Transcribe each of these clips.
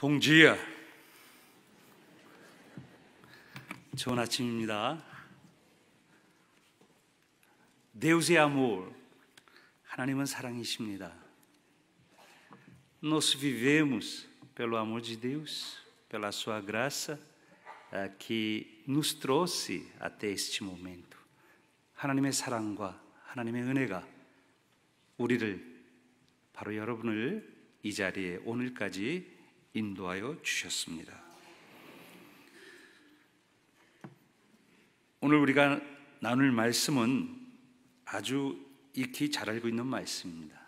Bom dia. 좋은 아침입니다. Deus é amor. 하나님은 사랑이십니다. Nós vivemos pelo amor de Deus, pela sua graça que nos trouxe até este momento. 하나님의 사랑과 하나님의 은혜가 우리를 바로 여러분을 이 자리에 오늘까지 인도하여 주셨습니다. 오늘 우리가 나눌 말씀은 아주 익히 잘 알고 있는 말씀입니다.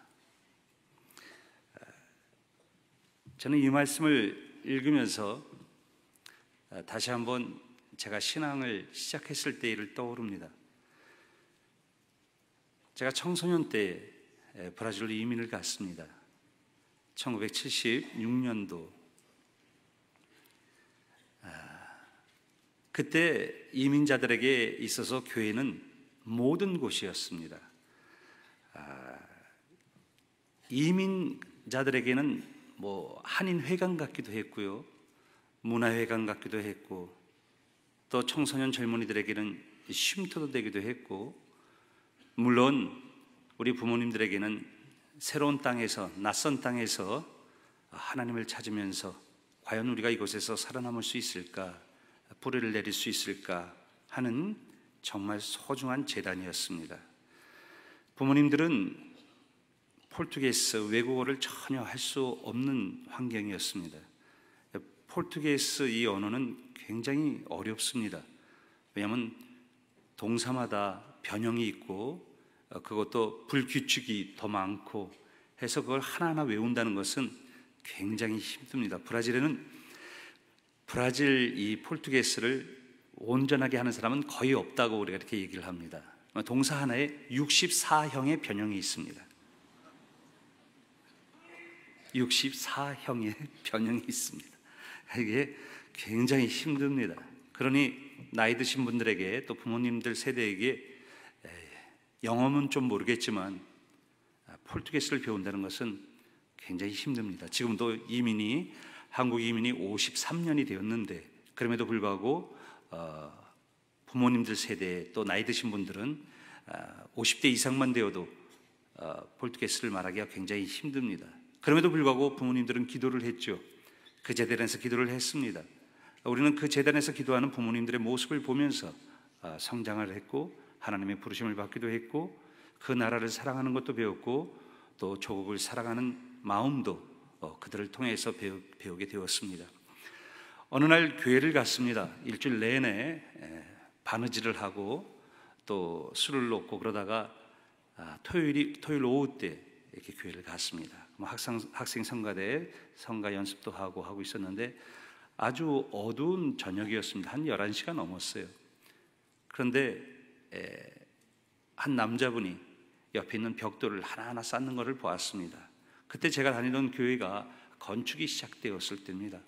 저는 이 말씀을 읽으면서 아, 다시 한번 제가 신앙을 시작했을 때 일을 떠오릅니다. 제가 청소년 때 브라질로 이민을 갔습니다. 1976년도 아, 그때 이민자들에게 있어서 교회는 모든 곳이었습니다. 아, 이민자들에게는 뭐 한인 회관 같기도 했고요, 문화회관 같기도 했고, 또 청소년 젊은이들에게는 쉼터도 되기도 했고, 물론 우리 부모님들에게는 새로운 땅에서 낯선 땅에서 하나님을 찾으면서 과연 우리가 이곳에서 살아남을 수 있을까 뿌리를 내릴 수 있을까 하는 정말 소중한 재단이었습니다. 부모님들은 폴투게스 외국어를 전혀 할 수 없는 환경이었습니다. 폴투게스 이 언어는 굉장히 어렵습니다. 왜냐하면 동사마다 변형이 있고 어, 그것도 불규칙이 더 많고 해서 그걸 하나하나 외운다는 것은 굉장히 힘듭니다. 브라질에는 브라질 이 폴투게스를 온전하게 하는 사람은 거의 없다고 우리가 이렇게 얘기를 합니다. 동사 하나에 64형의 변형이 있습니다. 64형의 변형이 있습니다. 이게 굉장히 힘듭니다. 그러니 나이 드신 분들에게 또 부모님들 세대에게 영어는 좀 모르겠지만 폴투게스를 아, 배운다는 것은 굉장히 힘듭니다. 지금도 이민이 한국 이민이 53년이 되었는데 그럼에도 불구하고 어, 부모님들 세대 또 나이 드신 분들은 어, 아, 50대 이상만 되어도 어, 폴투게스를 말하기가 굉장히 힘듭니다. 그럼에도 불구하고 부모님들은 기도를 했죠. 그 재단에서 기도를 했습니다. 우리는 그 재단에서 기도하는 부모님들의 모습을 보면서 아, 성장을 했고 하나님의 부르심을 받기도 했고 그 나라를 사랑하는 것도 배웠고 또 조국을 사랑하는 마음도 어, 그들을 통해서 배우, 게 되었습니다. 어느 날 교회를 갔습니다. 일주일 내내 바느질을 하고 또 술을 놓고 그러다가 아, 토요일이 토요일 오후 때 이렇게 교회를 갔습니다. 뭐 학생 학생 성가대 성가 연습도 하고 하고 있었는데 아주 어두운 저녁이었습니다. 한 11시가 넘었어요. 그런데 한 남자분이 옆에 있는 벽돌을 하나하나 쌓는 것을 보았습니다. 그때 제가 다니던 교회가 건축이 시작되었을 때입니다.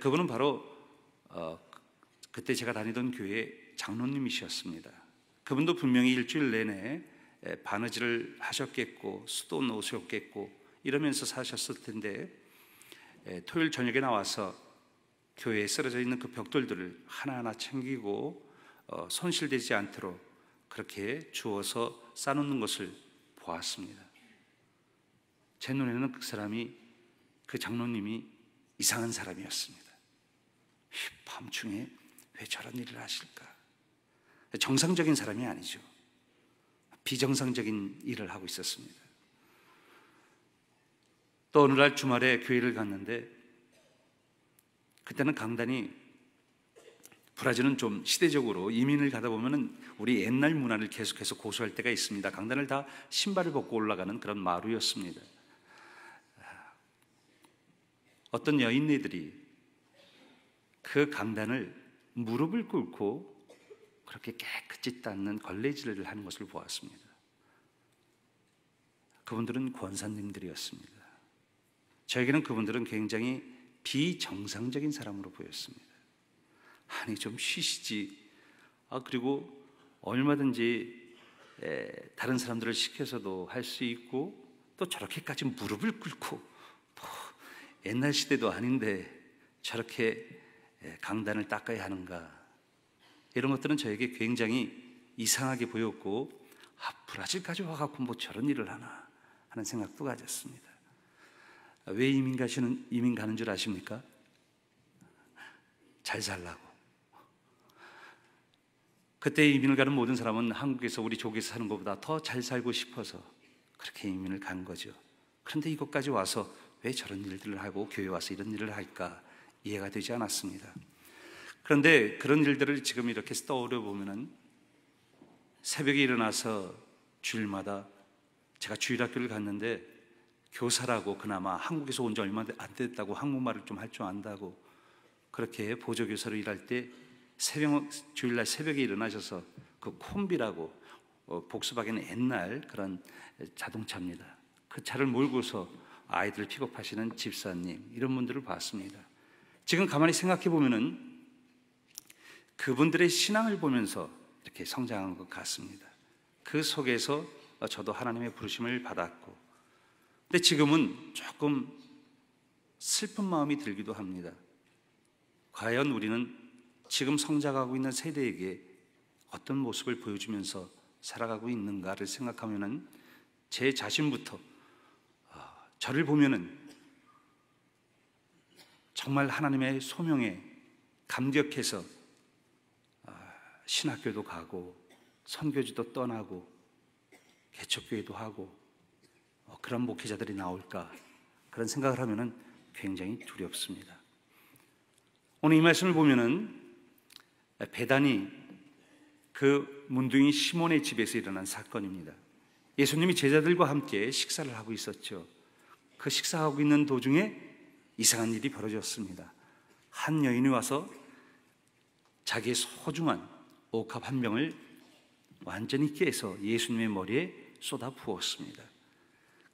그분은 바로 어, 그때 제가 다니던 교회 장로님이셨습니다. 그분도 분명히 일주일 내내 바느질을 하셨겠고 수도 놓으셨겠고 이러면서 사셨을 텐데 토요일 저녁에 나와서 교회에 쓰러져 있는 그 벽돌들을 하나하나 챙기고 어, 손실되지 않도록 그렇게 주워서 싸놓는 것을 보았습니다. 제 눈에는 그 사람이 그 장로님이 이상한 사람이었습니다. 밤중에 왜 저런 일을 하실까? 정상적인 사람이 아니죠. 비정상적인 일을 하고 있었습니다. 또 어느 날 주말에 교회를 갔는데 그때는 강단이 브라질은 좀 시대적으로 이민을 가다 보면은 우리 옛날 문화를 계속해서 고수할 때가 있습니다. 강단을 다 신발을 벗고 올라가는 그런 마루였습니다. 어떤 여인네들이 그 강단을 무릎을 꿇고 그렇게 깨끗이 닦는 걸레질을 하는 것을 보았습니다. 그분들은 권사님들이었습니다. 저에게는 그분들은 굉장히 비정상적인 사람으로 보였습니다. 아니 좀 쉬시지. 아 그리고 얼마든지 에, 다른 사람들을 시켜서도 할 수 있고 또 저렇게까지 무릎을 꿇고 뭐, 옛날 시대도 아닌데 저렇게 에, 강단을 닦아야 하는가 이런 것들은 저에게 굉장히 이상하게 보였고 아, 브라질까지 와갖고 뭐 저런 일을 하나 하는 생각도 가졌습니다. 아, 왜 이민 가시는 이민 가는 줄 아십니까? 잘 살라고. 그때 이민을 가는 모든 사람은 한국에서 우리 조국에서 사는 것보다 더 잘 살고 싶어서 그렇게 이민을 간 거죠. 그런데 이것까지 와서 왜 저런 일들을 하고 교회 와서 이런 일을 할까 이해가 되지 않았습니다. 그런데 그런 일들을 지금 이렇게 떠오려 보면은 새벽에 일어나서 주일마다 제가 주일학교를 갔는데 교사라고 그나마 한국에서 온 지 얼마 안 됐다고 한국말을 좀 할 줄 안다고 그렇게 보조교사로 일할 때 새벽 주일날 새벽에 일어나셔서 그 콤비라고 어, 복수박에는 옛날 그런 자동차입니다. 그 차를 몰고서 아이들을 픽업하시는 집사님 이런 분들을 봤습니다. 지금 가만히 생각해 보면은 그분들의 신앙을 보면서 이렇게 성장한 것 같습니다. 그 속에서 저도 하나님의 부르심을 받았고, 근데 지금은 조금 슬픈 마음이 들기도 합니다. 과연 우리는 지금 성장하고 있는 세대에게 어떤 모습을 보여주면서 살아가고 있는가를 생각하면은 제 자신부터 어, 저를 보면은 정말 하나님의 소명에 감격해서 어, 신학교도 가고 선교지도 떠나고 개척교회도 하고 어, 그런 목회자들이 나올까 그런 생각을 하면은 굉장히 두렵습니다. 오늘 이 말씀을 보면은 배단이 그 문둥이 시몬의 집에서 일어난 사건입니다. 예수님이 제자들과 함께 식사를 하고 있었죠. 그 식사하고 있는 도중에 이상한 일이 벌어졌습니다. 한 여인이 와서 자기의 소중한 옥합 한 병을 완전히 깨서 예수님의 머리에 쏟아 부었습니다.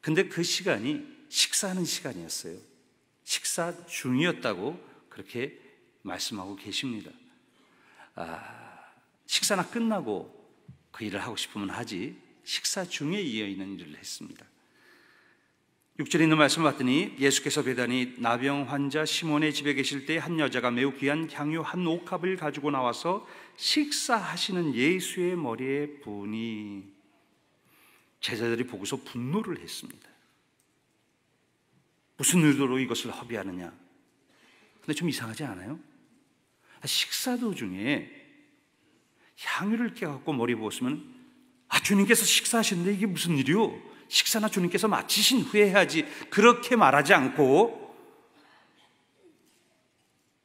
근데 그 시간이 식사하는 시간이었어요. 식사 중이었다고 그렇게 말씀하고 계십니다. 아, 식사나 끝나고 그 일을 하고 싶으면 하지 식사 중에 이어 있는 일을 했습니다. 6절에 있는 말씀을 봤더니 예수께서 배단이 나병 환자 시몬의 집에 계실 때 한 여자가 매우 귀한 향유 한 옥합을 가지고 나와서 식사하시는 예수의 머리에 부니 제자들이 보고서 분노를 했습니다. 무슨 의도로 이것을 허비하느냐? 근데 좀 이상하지 않아요? 식사 도중에 향유를 깨갖고 머리 부었으면 아 주님께서 식사하셨는데 이게 무슨 일이요? 식사나 주님께서 마치신 후에 해야지 그렇게 말하지 않고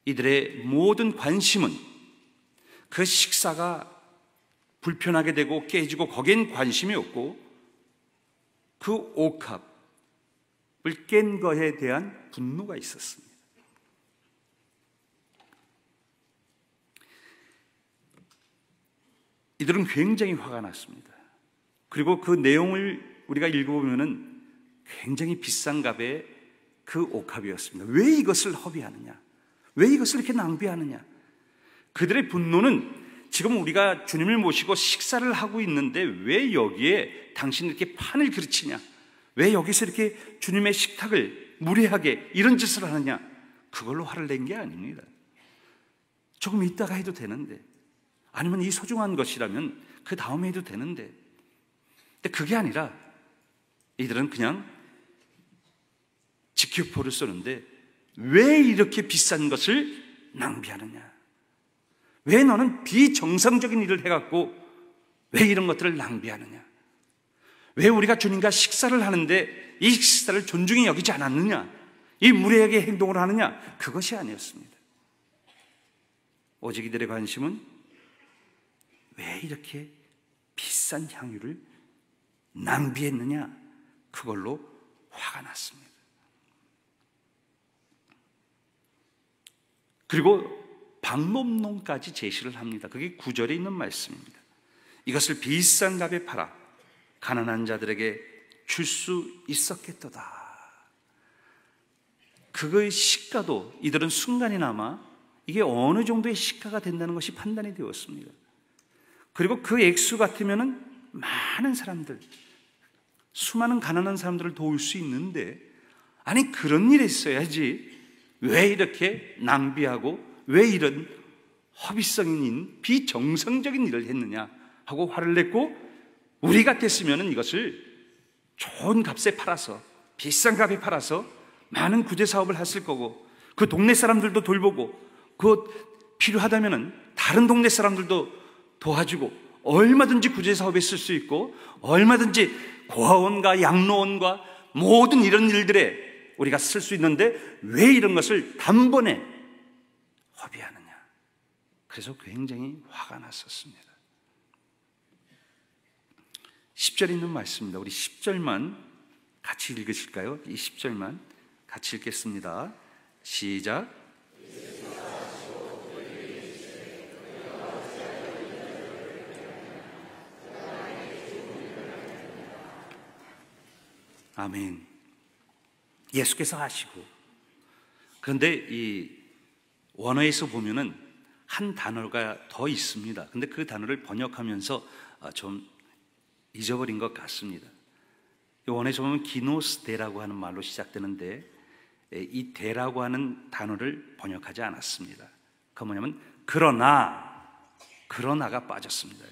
이들의 모든 관심은 그 식사가 불편하게 되고 깨지고 거긴 관심이 없고 그 옥합을 깬것에 대한 분노가 있었습니다. 이들은 굉장히 화가 났습니다. 그리고 그 내용을 우리가 읽어보면은 굉장히 비싼 값의그 옥합이었습니다. 왜 이것을 허비하느냐? 왜 이것을 이렇게 낭비하느냐? 그들의 분노는 지금 우리가 주님을 모시고 식사를 하고 있는데 왜 여기에 당신 이렇게 판을 그르치냐? 왜 여기서 이렇게 주님의 식탁을 무례하게 이런 짓을 하느냐? 그걸로 화를 낸 게 아닙니다. 조금 이따가 해도 되는데 아니면 이 소중한 것이라면 그 다음에 해도 되는데. 근데 그게 아니라 이들은 그냥 지큐포를 쓰는데 왜 이렇게 비싼 것을 낭비하느냐? 왜 너는 비정상적인 일을 해갖고 왜 이런 것들을 낭비하느냐? 왜 우리가 주님과 식사를 하는데 이 식사를 존중히 여기지 않았느냐? 이 무례하게 행동을 하느냐? 그것이 아니었습니다. 오직 이들의 관심은 왜 이렇게 비싼 향유를 낭비했느냐? 그걸로 화가 났습니다. 그리고 방법론까지 제시를 합니다. 그게 구절에 있는 말씀입니다. 이것을 비싼 값에 팔아 가난한 자들에게 줄 수 있었겠도다. 그거의 시가도 이들은 순간이나마 이게 어느 정도의 시가가 된다는 것이 판단이 되었습니다. 그리고 그 액수 같으면 많은 사람들, 수많은 가난한 사람들을 도울 수 있는데, 아니, 그런 일이 있어야지. 왜 이렇게 낭비하고, 왜 이런 허비성인, 비정상적인 일을 했느냐 하고 화를 냈고, 우리가 됐으면 이것을 좋은 값에 팔아서, 비싼 값에 팔아서 많은 구제 사업을 했을 거고, 그 동네 사람들도 돌보고, 그필요하다면 다른 동네 사람들도 도와주고 얼마든지 구제 사업에 쓸 수 있고 얼마든지 고아원과 양로원과 모든 이런 일들에 우리가 쓸 수 있는데 왜 이런 것을 단번에 허비하느냐. 그래서 굉장히 화가 났었습니다. 10절 에 있는 말씀입니다. 우리 10절만 같이 읽으실까요? 이 10절만 같이 읽겠습니다. 시작. 아멘. 예수께서 하시고. 그런데 이 원어에서 보면은 한 단어가 더 있습니다. 근데 그 단어를 번역하면서 어, 좀 잊어버린 것 같습니다. 원에서 어 보면 기노스데라고 하는 말로 시작되는데 이 대라고 하는 단어를 번역하지 않았습니다. 그 뭐냐면 그러나 그러나가 빠졌습니다.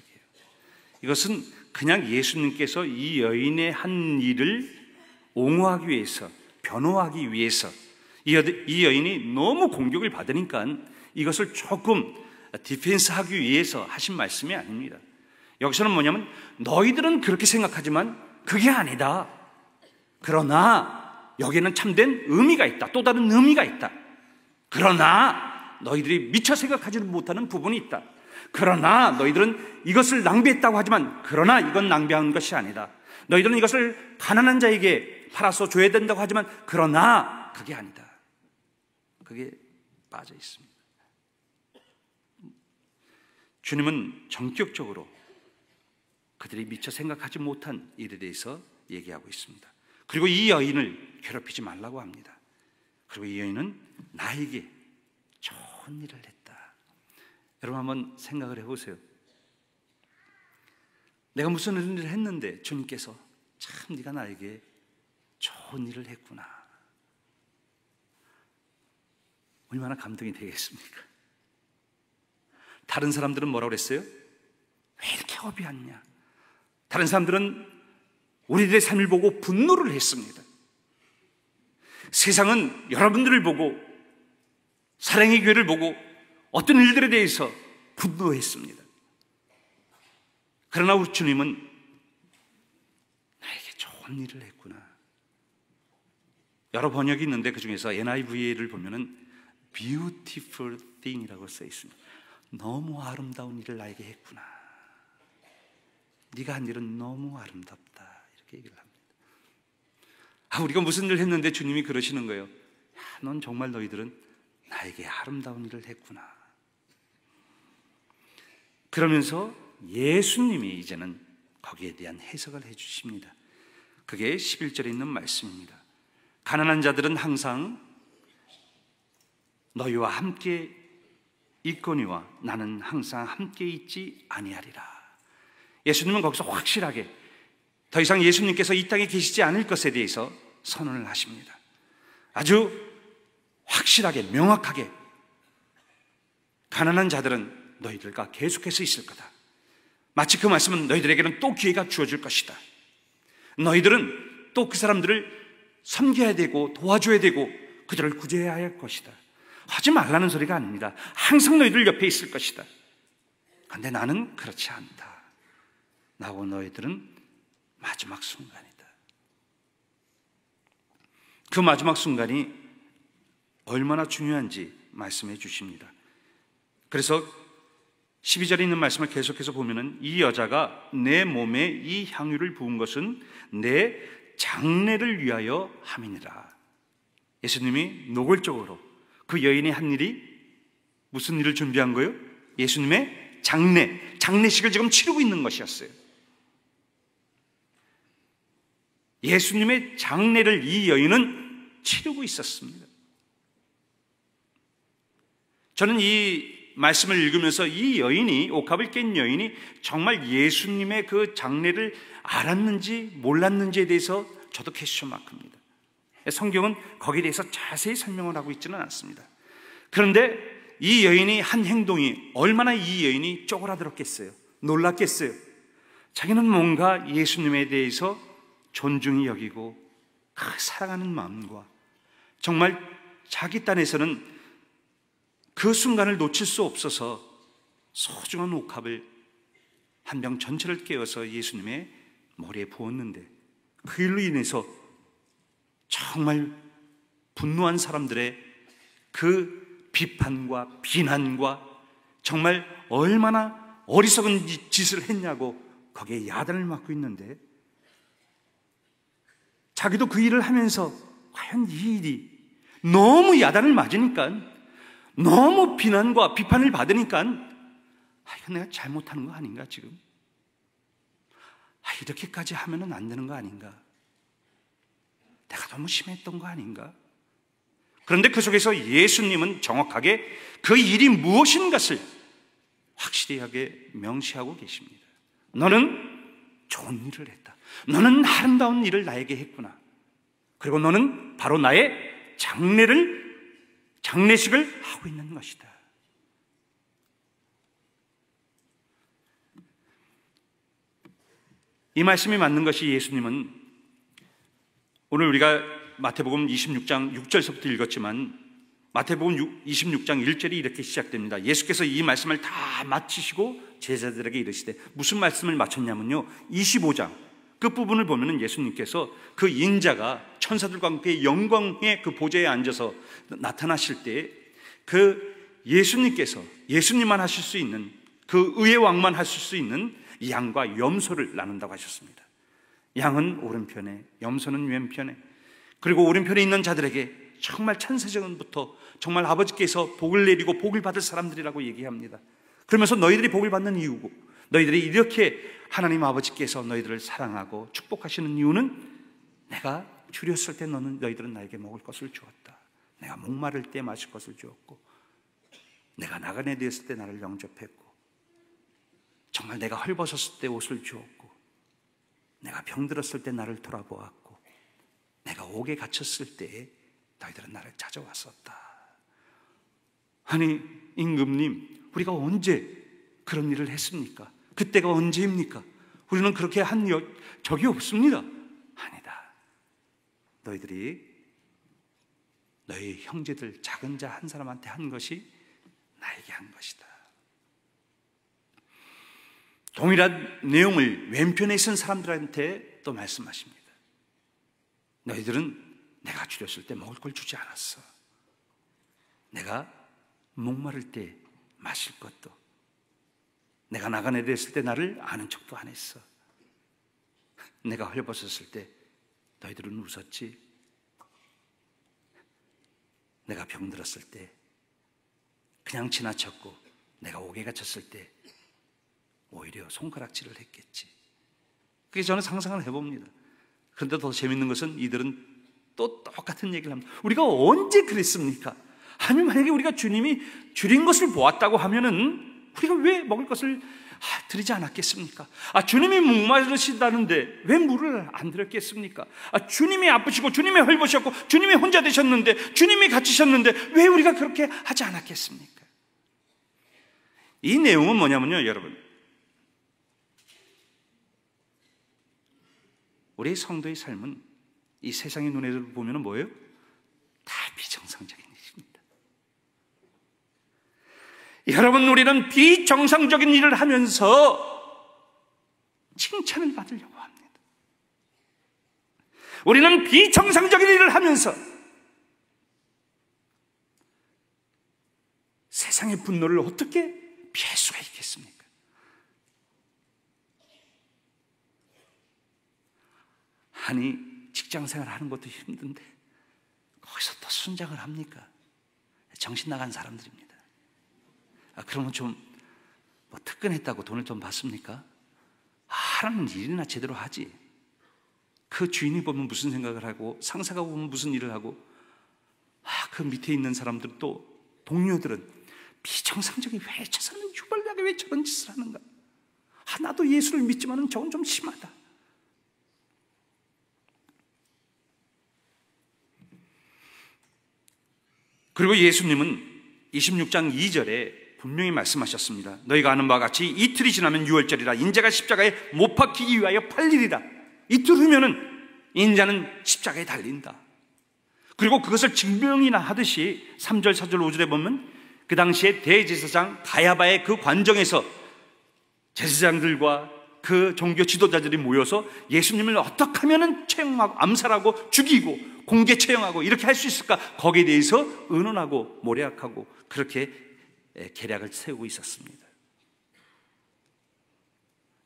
이것은 그냥 예수님께서 이 여인의 한 일을 옹호하기 위해서, 변호하기 위해서 이, 여, 이 여인이 너무 공격을 받으니까 이것을 조금 디펜스 하기 위해서 하신 말씀이 아닙니다. 여기서는 뭐냐면 너희들은 그렇게 생각하지만 그게 아니다. 그러나 여기에는 참된 의미가 있다. 또 다른 의미가 있다. 그러나 너희들이 미처 생각하지 못하는 부분이 있다. 그러나 너희들은 이것을 낭비했다고 하지만 그러나 이건 낭비한 것이 아니다. 너희들은 이것을 가난한 자에게 팔아서 줘야 된다고 하지만 그러나 그게 아니다. 그게 빠져 있습니다. 주님은 전격적으로 그들이 미처 생각하지 못한 일에 대해서 얘기하고 있습니다. 그리고 이 여인을 괴롭히지 말라고 합니다. 그리고 이 여인은 나에게 좋은 일을 했다. 여러분 한번 생각을 해보세요. 내가 무슨 일을 했는데 주님께서 참 네가 나에게 좋은 일을 했구나. 얼마나 감동이 되겠습니까? 다른 사람들은 뭐라고 그랬어요? 왜 이렇게 어비하냐? 다른 사람들은 우리들의 삶을 보고 분노를 했습니다. 세상은 여러분들을 보고 사랑의 교회를 보고 어떤 일들에 대해서 분노했습니다. 그러나 우리 주님은 나에게 좋은 일을 했구나. 여러 번역이 있는데 그 중에서 NIV를 보면은 beautiful thing이라고 써 있습니다. 너무 아름다운 일을 나에게 했구나. 네가 한 일은 너무 아름답다. 이렇게 얘기를 합니다. 아, 우리가 무슨 일을 했는데 주님이 그러시는 거예요. 야, 넌 정말 너희들은 나에게 아름다운 일을 했구나. 그러면서 예수님이 이제는 거기에 대한 해석을 해 주십니다. 그게 11절에 있는 말씀입니다. 가난한 자들은 항상 너희와 함께 있거니와 나는 항상 함께 있지 아니하리라. 예수님은 거기서 확실하게 더 이상 예수님께서 이 땅에 계시지 않을 것에 대해서 선언을 하십니다. 아주 확실하게 명확하게 가난한 자들은 너희들과 계속해서 있을 거다. 마치 그 말씀은 너희들에게는 또 기회가 주어질 것이다. 너희들은 또 그 사람들을 섬겨야 되고 도와줘야 되고 그들을 구제해야 할 것이다. 하지 말라는 소리가 아닙니다. 항상 너희들 옆에 있을 것이다. 근데 나는 그렇지 않다. 나고 너희들은 마지막 순간이다. 그 마지막 순간이 얼마나 중요한지 말씀해 주십니다. 그래서 12절에 있는 말씀을 계속해서 보면은 이 여자가 내 몸에 이 향유를 부은 것은 내 장례를 위하여 함이니라. 예수님이 노골적으로 그 여인이 한 일이 무슨 일을 준비한 거요? 예수님의 장례, 장례식을 지금 치르고 있는 것이었어요. 예수님의 장례를 이 여인은 치르고 있었습니다. 저는 이 말씀을 읽으면서 이 여인이 옥합을 깬 여인이 정말 예수님의 그 장례를 알았는지 몰랐는지에 대해서 저도 캐스천 마크입니다. 성경은 거기에 대해서 자세히 설명을 하고 있지는 않습니다. 그런데 이 여인이 한 행동이 얼마나 이 여인이 쪼그라들었겠어요. 놀랐겠어요. 자기는 뭔가 예수님에 대해서 존중이 여기고 그 사랑하는 마음과 정말 자기 딴에서는 그 순간을 놓칠 수 없어서 소중한 옥합을 한 병 전체를 깨워서 예수님의 머리에 부었는데 그 일로 인해서 정말 분노한 사람들의 그 비판과 비난과 정말 얼마나 어리석은 짓을 했냐고 거기에 야단을 맞고 있는데 자기도 그 일을 하면서 과연 이 일이 너무 야단을 맞으니까 너무 비난과 비판을 받으니까 아, 이건 내가 잘못하는 거 아닌가 지금? 아, 이렇게까지 하면은 안 되는 거 아닌가? 내가 너무 심했던 거 아닌가? 그런데 그 속에서 예수님은 정확하게 그 일이 무엇인 것을 확실하게 명시하고 계십니다. 너는 좋은 일을 했다. 너는 아름다운 일을 나에게 했구나. 그리고 너는 바로 나의 장례를 장례식을 하고 있는 것이다. 이 말씀이 맞는 것이 예수님은 오늘 우리가 마태복음 26장 6절서부터 읽었지만 마태복음 6, 26장 1절이 이렇게 시작됩니다. 예수께서 이 말씀을 다 마치시고 제자들에게 이르시되 무슨 말씀을 마쳤냐면요. 25장 끝부분을 보면 예수님께서 그 인자가 천사들과 함께 영광의 그 보좌에 앉아서 나타나실 때 그 예수님께서 예수님만 하실 수 있는 그 의의 왕만 하실 수 있는 양과 염소를 나눈다고 하셨습니다. 양은 오른편에, 염소는 왼편에, 그리고 오른편에 있는 자들에게 정말 천세전부터 정말 아버지께서 복을 내리고 복을 받을 사람들이라고 얘기합니다. 그러면서 너희들이 복을 받는 이유고 너희들이 이렇게 하나님 아버지께서 너희들을 사랑하고 축복하시는 이유는 내가 줄였을 때 너는 너희들은 나에게 먹을 것을 주었다. 내가 목마를 때 마실 것을 주었고 내가 나간에 되었을 때 나를 영접했고 정말 내가 헐벗었을 때 옷을 주었고 내가 병들었을 때 나를 돌아보았고 내가 옥에 갇혔을 때 너희들은 나를 찾아왔었다. 아니 임금님 우리가 언제 그런 일을 했습니까? 그때가 언제입니까? 우리는 그렇게 한 적이 없습니다. 너희들이 너희 형제들 작은 자 한 사람한테 한 것이 나에게 한 것이다. 동일한 내용을 왼편에 있은 사람들한테 또 말씀하십니다. 너희들은 내가 줄였을 때 먹을 걸 주지 않았어. 내가 목마를 때 마실 것도, 내가 나간에 애있을때 나를 아는 척도 안 했어. 내가 헐벗었을 때 너희들은 웃었지? 내가 병들었을 때, 그냥 지나쳤고, 내가 오게 가혔을 때, 오히려 손가락질을 했겠지. 그게 저는 상상을 해봅니다. 그런데 더 재밌는 것은 이들은 또 똑같은 얘기를 합니다. 우리가 언제 그랬습니까? 아니, 만약에 우리가 주님이 줄인 것을 보았다고 하면은 우리가 왜 먹을 것을 아, 드리지 않았겠습니까? 아, 주님이 목마르시다는데 왜 물을 안 드렸겠습니까? 아, 주님이 아프시고 주님이 헐벗셨고 주님이 혼자 되셨는데 주님이 갇히셨는데 왜 우리가 그렇게 하지 않았겠습니까? 이 내용은 뭐냐면요, 여러분. 우리 성도의 삶은 이 세상의 눈에 보면 뭐예요? 다 비정상적인 여러분, 우리는 비정상적인 일을 하면서 칭찬을 받으려고 합니다. 우리는 비정상적인 일을 하면서 세상의 분노를 어떻게 피할 수가 있겠습니까? 아니, 직장 생활 하는 것도 힘든데, 거기서 또 순장을 합니까? 정신 나간 사람들입니다. 아, 그러면 좀뭐 특근했다고 돈을 좀 받습니까? 하라는 일이나 제대로 하지. 그 주인이 보면 무슨 생각을 하고 상사가 보면 무슨 일을 하고 아, 그 밑에 있는 사람들 또 동료들은 비정상적인 왜 저 사람은 유발나게 왜 저런 짓을 하는가? 아, 나도 예수를 믿지만은 저건 좀 심하다. 그리고 예수님은 26장 2절에 분명히 말씀하셨습니다. 너희가 아는 바와 같이 이틀이 지나면 6월절이라 인자가 십자가에 못 박히기 위하여 팔리리라. 이틀 후면은 인자는 십자가에 달린다. 그리고 그것을 증명이나 하듯이 3절, 4절, 5절에 보면 그 당시에 대제사장 가야바의 그 관정에서 제사장들과 그 종교 지도자들이 모여서 예수님을 어떻게 하면은 채용하고 암살하고 죽이고 공개 채용하고 이렇게 할 수 있을까? 거기에 대해서 의논하고 모략하고 그렇게 계략을 세우고 있었습니다.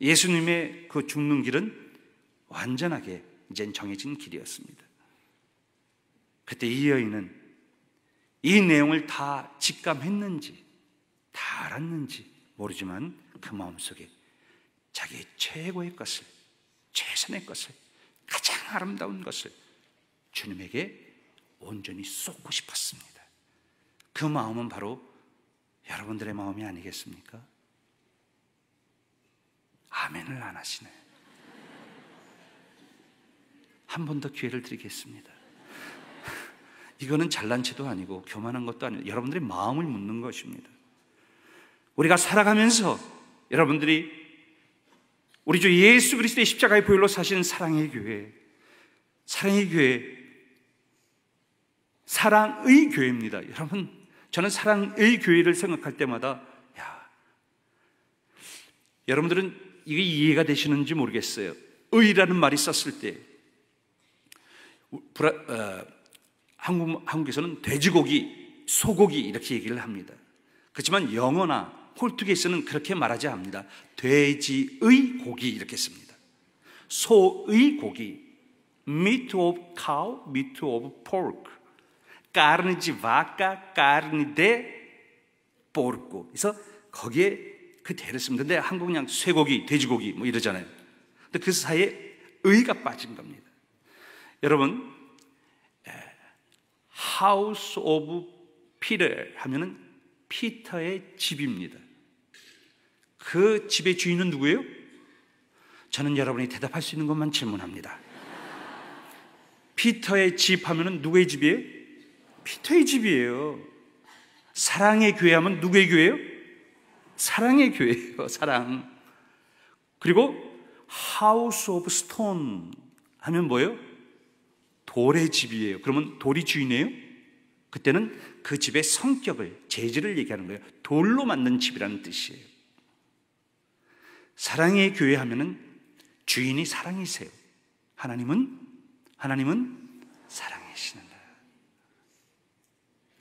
예수님의 그 죽는 길은 완전하게 이젠 정해진 길이었습니다. 그때 이 여인은 이 내용을 다 직감했는지 다 알았는지 모르지만 그 마음속에 자기의 최고의 것을 최선의 것을 가장 아름다운 것을 주님에게 온전히 쏟고 싶었습니다. 그 마음은 바로 여러분들의 마음이 아니겠습니까? 아멘을 안 하시네. 한 번 더 기회를 드리겠습니다. 이거는 잘난 체도 아니고 교만한 것도 아니고 여러분들의 마음을 묻는 것입니다. 우리가 살아가면서 여러분들이 우리 주 예수 그리스도의 십자가의 보혈로 사신 사랑의 교회, 사랑의 교회, 사랑의 교회입니다. 여러분 저는 사랑의 교회를 생각할 때마다 야, 여러분들은 이게 이해가 되시는지 모르겠어요. 의라는 말이 썼을 때 브라, 어, 한국, 한국에서는 돼지고기, 소고기 이렇게 얘기를 합니다. 그렇지만 영어나 홀투게이스는 그렇게 말하지 않습니다. 돼지의 고기 이렇게 씁니다. 소의 고기, meat of cow, meat of pork. carne de vaca, carne de porco. 그래서 거기에 그 대를 쓰면 되는데 한국 은 그냥 쇠고기, 돼지고기 뭐 이러잖아요. 근데 그 사이에 의가 빠진 겁니다. 여러분, House of Peter 하면은 피터의 집입니다. 그 집의 주인은 누구예요? 저는 여러분이 대답할 수 있는 것만 질문합니다. 피터의 집 하면은 누구의 집이에요? 피터의 집이에요. 사랑의 교회 하면 누구의 교회예요? 사랑의 교회예요. 사랑. 그리고 하우스 오브 스톤 하면 뭐예요? 돌의 집이에요. 그러면 돌이 주인이에요? 그때는 그 집의 성격을, 재질을 얘기하는 거예요. 돌로 만든 집이라는 뜻이에요. 사랑의 교회 하면은 주인이 사랑이세요. 하나님은 하나님은 사랑.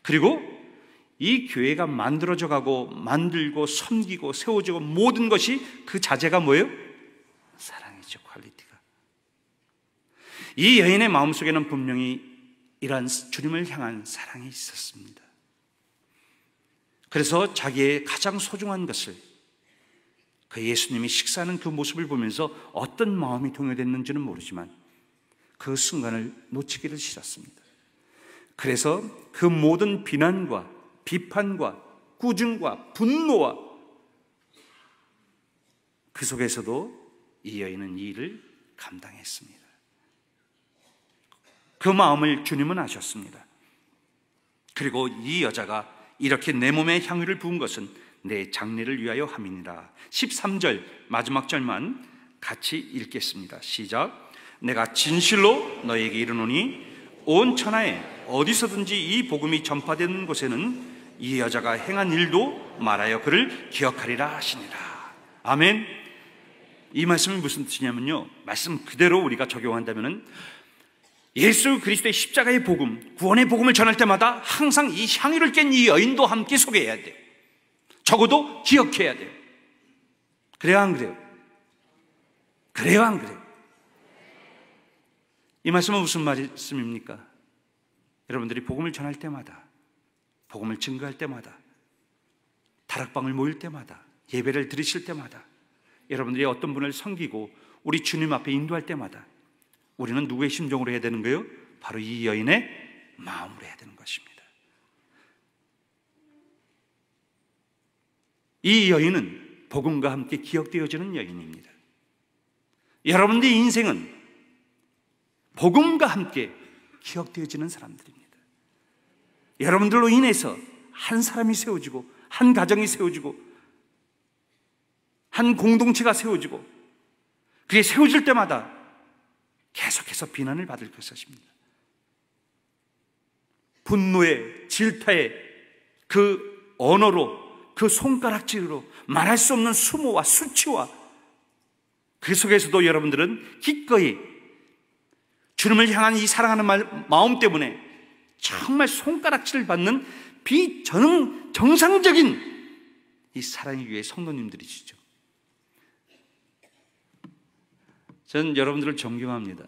그리고 이 교회가 만들어져 가고 만들고 섬기고 세워지고 모든 것이 그 자제가 뭐예요? 사랑이죠, 퀄리티가. 이 여인의 마음속에는 분명히 이러한 주님을 향한 사랑이 있었습니다. 그래서 자기의 가장 소중한 것을 그 예수님이 식사하는 그 모습을 보면서 어떤 마음이 동요됐는지는 모르지만 그 순간을 놓치기를 싫었습니다. 그래서 그 모든 비난과 비판과 꾸중과 분노와 그 속에서도 이 여인은 이 일을 감당했습니다. 그 마음을 주님은 아셨습니다. 그리고 이 여자가 이렇게 내 몸에 향유를 부은 것은 내 장례를 위하여 함이니라. 13절 마지막 절만 같이 읽겠습니다. 시작. 내가 진실로 너에게 이르노니 온 천하에 어디서든지 이 복음이 전파되는 곳에는 이 여자가 행한 일도 말하여 그를 기억하리라 하시니라. 아멘. 이 말씀이 무슨 뜻이냐면요. 말씀 그대로 우리가 적용한다면은 예수 그리스도의 십자가의 복음, 구원의 복음을 전할 때마다 항상 이 향유를 깬 이 여인도 함께 소개해야 돼요. 적어도 기억해야 돼요. 그래요, 안 그래요? 그래요, 안 그래요? 이 말씀은 무슨 말씀입니까? 여러분들이 복음을 전할 때마다, 복음을 증거할 때마다, 다락방을 모일 때마다, 예배를 들으실 때마다, 여러분들이 어떤 분을 섬기고 우리 주님 앞에 인도할 때마다 우리는 누구의 심정으로 해야 되는 거예요? 바로 이 여인의 마음으로 해야 되는 것입니다. 이 여인은 복음과 함께 기억되어지는 여인입니다. 여러분들의 인생은 복음과 함께 기억되어지는 사람들입니다. 여러분들로 인해서 한 사람이 세워지고, 한 가정이 세워지고, 한 공동체가 세워지고, 그게 세워질 때마다 계속해서 비난을 받을 것입니다. 분노의 질타의 그 언어로, 그 손가락질로 말할 수 없는 수모와 수치와 그 속에서도 여러분들은 기꺼이 주님을 향한 이 사랑하는 마음 때문에 정말 손가락질을 받는 비정 정상적인 이 사랑의 위해 성도님들이시죠. 저는 여러분들을 존경합니다.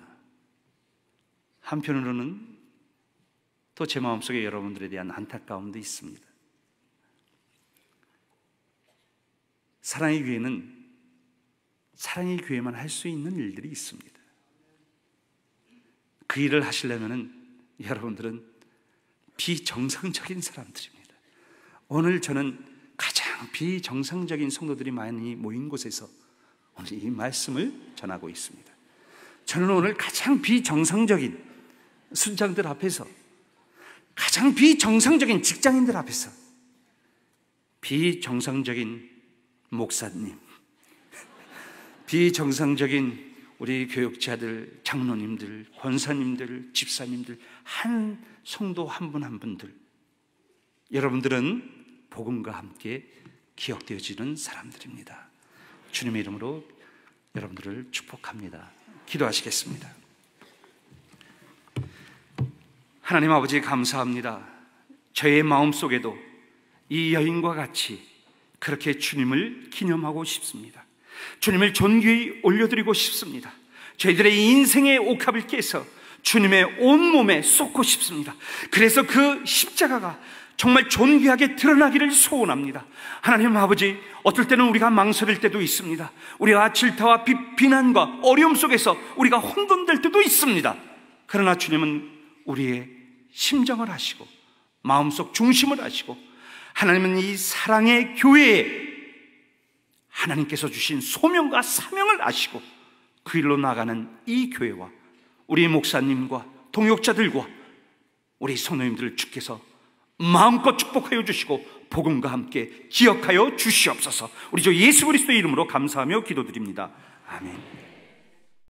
한편으로는 또 제 마음속에 여러분들에 대한 안타까움도 있습니다. 사랑의 교회는 사랑의 교회만 할 수 있는 일들이 있습니다. 그 일을 하시려면은 여러분들은 비정상적인 사람들입니다. 오늘 저는 가장 비정상적인 성도들이 많이 모인 곳에서 오늘 이 말씀을 전하고 있습니다. 저는 오늘 가장 비정상적인 순장들 앞에서 가장 비정상적인 직장인들 앞에서 비정상적인 목사님, 비정상적인 우리 교육자들, 장로님들, 권사님들, 집사님들, 한 성도 한 분 한 분들. 여러분들은 복음과 함께 기억되어지는 사람들입니다. 주님의 이름으로 여러분들을 축복합니다. 기도하시겠습니다. 하나님 아버지 감사합니다. 저의 마음 속에도 이 여인과 같이 그렇게 주님을 기념하고 싶습니다. 주님을 존귀히 올려드리고 싶습니다. 저희들의 인생의 옥합을 깨서 주님의 온몸에 쏟고 싶습니다. 그래서 그 십자가가 정말 존귀하게 드러나기를 소원합니다. 하나님 아버지, 어떨 때는 우리가 망설일 때도 있습니다. 우리가 질타와 비, 난과 어려움 속에서 우리가 혼돈될 때도 있습니다. 그러나 주님은 우리의 심정을 하시고, 마음속 중심을 하시고, 하나님은 이 사랑의 교회에 하나님께서 주신 소명과 사명을 아시고 그 일로 나가는 이 교회와 우리 목사님과 동역자들과 우리 선우님들을 주께서 마음껏 축복하여 주시고 복음과 함께 기억하여 주시옵소서. 우리 주 예수 그리스도의 이름으로 감사하며 기도드립니다. 아멘.